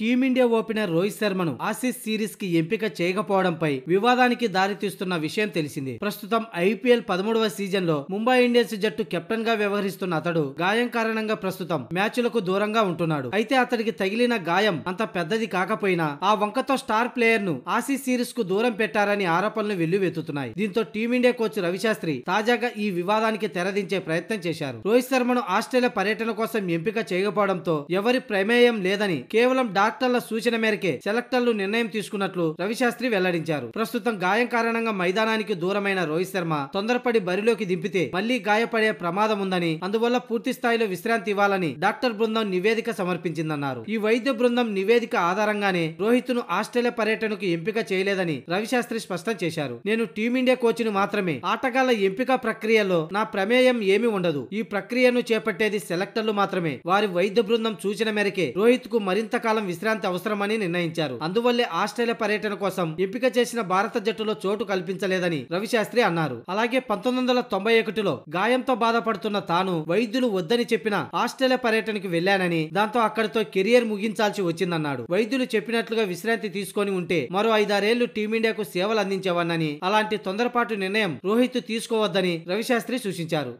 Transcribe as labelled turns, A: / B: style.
A: team India opener Rohit శర్మను Aussies series కి ఎంపిక చేయకపోవడంపై వివాదానికి దారితీస్తున్న విషయం తెలిసింది ప్రస్తుతం ఐపీఎల్ పదమూడవ సీజన్ లో ముంబై ఇండియన్స్ జట్టు కెప్టెన్ గా వ్యవహరిస్తున్న అతడు గాయం కారణంగా ప్రస్తుతం మ్యాచ్లకు దూరంగా ఉంటున్నాడు అయితే అతడికి తగిలిన గాయం అంత పెద్దది కాకపోయినా ఆ వంకతో స్టార్ ప్లేయర్ ను ఆసీస్ సిరీస్ కు దూరం పెట్టారని ఆరోపణలు వెల్లువెత్తుతున్నాయి దీంతో టీమిండియా కోచ్ రవిశాస్త్రి తాజాగా ఈ వివాదానికి తెరదించే ప్రయత్నం చేశారు రోహిత్ శర్మను ఆస్ట్రేలియా పర్యటన కోసం ఎంపిక చేయకపోవడంతో ఎవరి ప్రమేయం లేదని కేవలం డాక్టర్ల సూచన మేరకే సెలెక్టర్లు నిర్ణయం తీసుకున్నట్లు రవిశాస్త్రి వెల్లడించారు ప్రస్తుతం గాయం కారణంగా మైదానానికి దూరమైన రోహిత్ శర్మ తొందరపడి బరిలోకి దింపితే మళ్లీ గాయపడే ప్రమాదం ఉందని అందువల్ల పూర్తి స్థాయిలో విశ్రాంతి ఇవ్వాలని డాక్టర్ బృందం నివేదిక సమర్పించిందన్నారు ఈ వైద్య బృందం నివేదిక ఆధారంగానే రోహిత్ ను ఆస్ట్రేలియా పర్యటనకు ఎంపిక చేయలేదని రవిశాస్త్రి స్పష్టం చేశారు నేను టీమిండియా కోచ్ ను మాత్రమే ఆటగాళ్ల ఎంపిక ప్రక్రియలో నా ప్రమేయం ఏమి ఉండదు ఈ ప్రక్రియను చేపట్టేది సెలెక్టర్లు మాత్రమే వారి వైద్య బృందం సూచన మేరకే రోహిత్ కు మరింత కాలం విశ్రాంతి అవసరమని నిర్ణయించారు అందువల్లే ఆస్ట్రేలియా పర్యటన కోసం ఎంపిక చేసిన భారత జట్టులో చోటు కల్పించలేదని రవిశాస్త్రి అన్నారు అలాగే పంతొమ్మిది వందల తొంభై ఒకటిలో గాయంతో బాధపడుతున్న తాను వైద్యులు వద్దని చెప్పిన ఆస్ట్రేలియా పర్యటనకు వెళ్లానని దాంతో అక్కడితో కెరియర్ ముగించాల్సి వచ్చిందన్నాడు వైద్యులు చెప్పినట్లుగా విశ్రాంతి తీసుకొని ఉంటే మరో ఐదారేళ్లు టీమిండియాకు సేవలు అందించేవాన్నని అలాంటి తొందరపాటు నిర్ణయం రోహిత్ తీసుకోవద్దని రవిశాస్త్రి సూచించారు